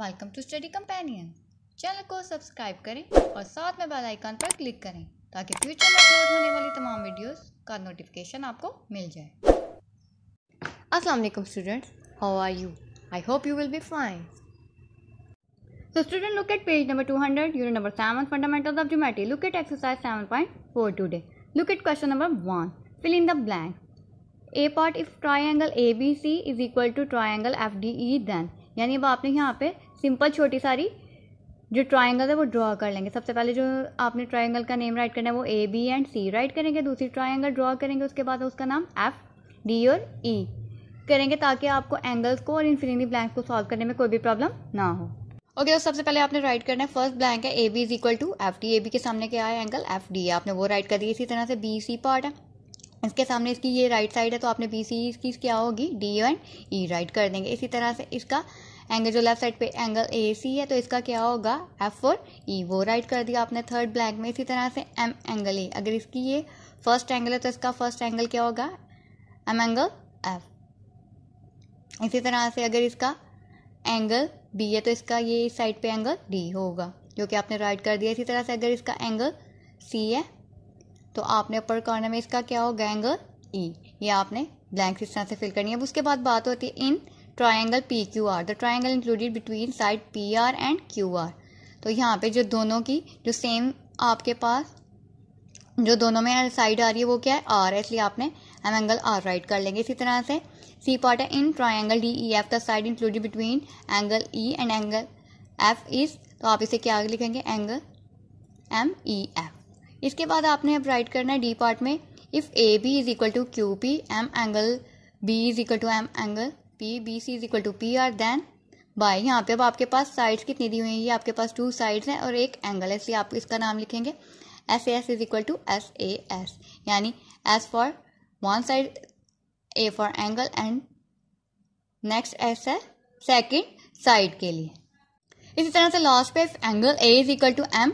Welcome to study companion channel को subscribe करें और साथ में बेल आइकन पर क्लिक करें ताकि फ्यूचर में अपलोड होने वाली तमाम वीडियोस का नोटिफिकेशन आपको मिल जाए अस्सलाम वालेकुम students how are you I hope you will be fine so student look at page number two hundred unit number seven fundamental of geometry look at exercise seven point four today look at question number one fill in the blank A part if try A B C is equal to try F D E then यानी अब आपने यहाँ पे simple छोटी सारी जो triangle है वो ड्रॉ कर लेंगे सबसे पहले जो आपने ट्रायंगल का नेम राइट करना है वो A B and C write करेंगे दूसरी ट्रायंगल ड्रॉ करेंगे उसके बाद उसका नाम एफ डी और ई e करेंगे ताकि आपको एंगल्स को और इन्फिनिटी ब्लैंक को सॉल्व करने में कोई भी प्रॉब्लम ना हो ओके okay, तो सबसे पहले आपने राइट करना है फर्स्ट ब्लैंक है A B is equal to F D A B के सामने क्या है एंगल एफ डी है आपने वो राइट कर दिया इसी तरह से बी सी पार्ट है इसके सामने इसकी ये राइट साइड है तो आपने बी सी इसकी क्या होगी डी एंड ई राइट कर देंगे इसी तरह से इसका एंगल जो लेफ्ट साइड पे एंगल ए सी है तो इसका क्या होगा एफ फोर ई वो राइट कर दिया आपने थर्ड ब्लैंक में इसी तरह से एम एंगल ए अगर इसकी ये फर्स्ट एंगल है तो इसका फर्स्ट एंगल क्या होगा एम एंगल एफ इसी तरह से अगर इसका एंगल बी है तो इसका ये इस साइड पे एंगल डी होगा जो कि आपने राइट कर दिया इसी तरह से अगर इसका एंगल सी है तो आपने अपर कॉर्नर में इसका क्या होगा एंगल ई e। ये आपने ब्लैंक इस तरह से फिल करनी है अब उसके बाद बात होती है in triangle P Q R the triangle included between side P R and Q R तो यहाँ पे जो दोनों की जो सेम आपके पास जो दोनों में साइड आ रही है वो क्या है आर है इसलिए आपने एम एंगल आर राइट कर लेंगे इसी तरह से सी पार्ट है in triangle D E F the side included between angle E and angle F is तो आप इसे क्या लिखेंगे एंगल एम ई एफ इसके बाद आपने अब राइट करना है डी पार्ट में if A B is equal to Q P M angle B is equal to M angle P B C is equal to P R then by यहाँ पे अब आपके पास साइड्स कितनी दी हुई हैं ये आपके पास टू साइड्स हैं और एक एंगल है इसलिए आप इसका नाम लिखेंगे S A S is equal to S A S यानी S for one side A for angle and next S है सेकेंड साइड के लिए इसी तरह से लास्ट पे angle A is equal to M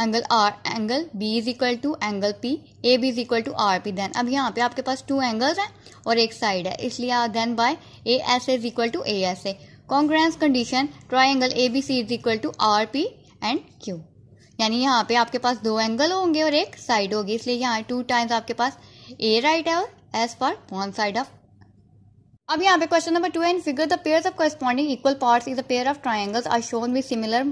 angle R angle B is equal to angle P A B is equal to R P then अब यहाँ पे आपके पास टू एंगल्स हैं और एक साइड है इसलिए then by A S is equal to A S A congruence condition triangle A B C is equal to R P and Q यानी यहाँ पे आपके पास दो एंगल होंगे और एक साइड होगी इसलिए यहाँ टू टाइम्स आपके पास ए राइट है और S for one side of अब यहाँ पे question number two and figure the pair of corresponding equal part is the pair of triangles are shown with similar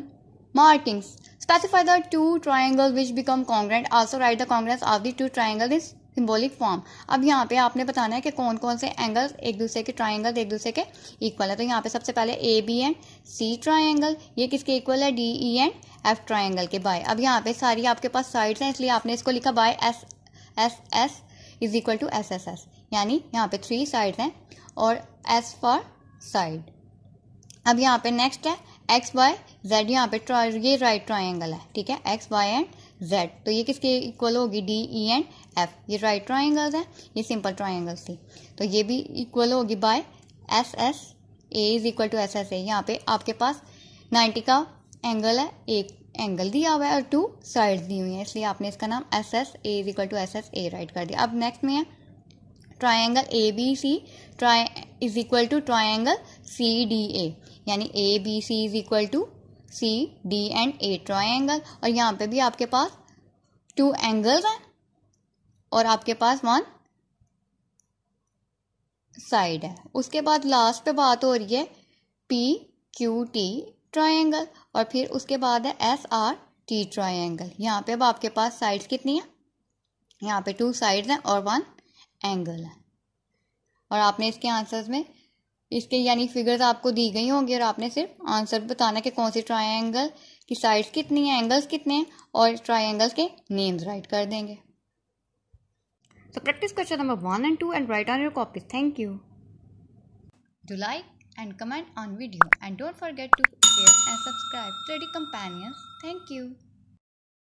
markings specify the two triangle which become congruent also write the congruence of the two triangle is symbolic form अब यहाँ पे आपने बताना है कि कौन कौन से एंगल्स एक दूसरे के ट्राइंगल एक दूसरे के इक्वल है तो यहाँ पे सबसे पहले A B and C triangle ये किसके इक्वल है D E and F triangle के बाय अब यहाँ पे सारी आपके पास साइड्स हैं इसलिए आपने इसको लिखा by S S S is equal to S S S यानी यहाँ पे थ्री साइड हैं और एस फॉर साइड अब यहाँ पे नेक्स्ट है एक्स बाय जेड यहाँ पे ये राइट ट्राइंगल है ठीक है एक्स बाय एंड जेड तो ये किसके इक्वल होगी डी ई एंड एफ ये राइट ट्राइंगल्स हैं ये सिंपल ट्राइंगल्स थी तो ये भी इक्वल होगी by S S A is equal to S S A यहाँ पे आपके पास नाइन्टी का एंगल है एक एंगल दिया हुआ है और टू साइड्स दी हुई हैं इसलिए आपने इसका नाम S S A is equal to S S A write कर दिया अब नेक्स्ट में है triangle A B C tri is equal to triangle C D A यानी A B C is equal to C D and A triangle और यहाँ पे भी आपके पास टू एंगल्स हैं और आपके पास वन साइड है उसके बाद लास्ट पे बात हो रही है पी क्यू टी ट्राइंगल और फिर उसके बाद है एस आर टी ट्राइंगल यहाँ पे अब आपके पास साइड्स कितनी हैं यहाँ पे टू साइड्स हैं और वन एंगल है और आपने इसके आंसर्स में इसके यानी फिगर्स आपको दी गई होंगी और आपने सिर्फ आंसर बताना कि कौन सी ट्राइंगल की साइड्स कितनी हैं एंगल्स कितने हैं और ट्राइंगल्स के नेम्स राइट कर देंगे तो practice question number one and two and write on your copy thank you do like and comment on video and don't forget to share and subscribe Study Companions thank you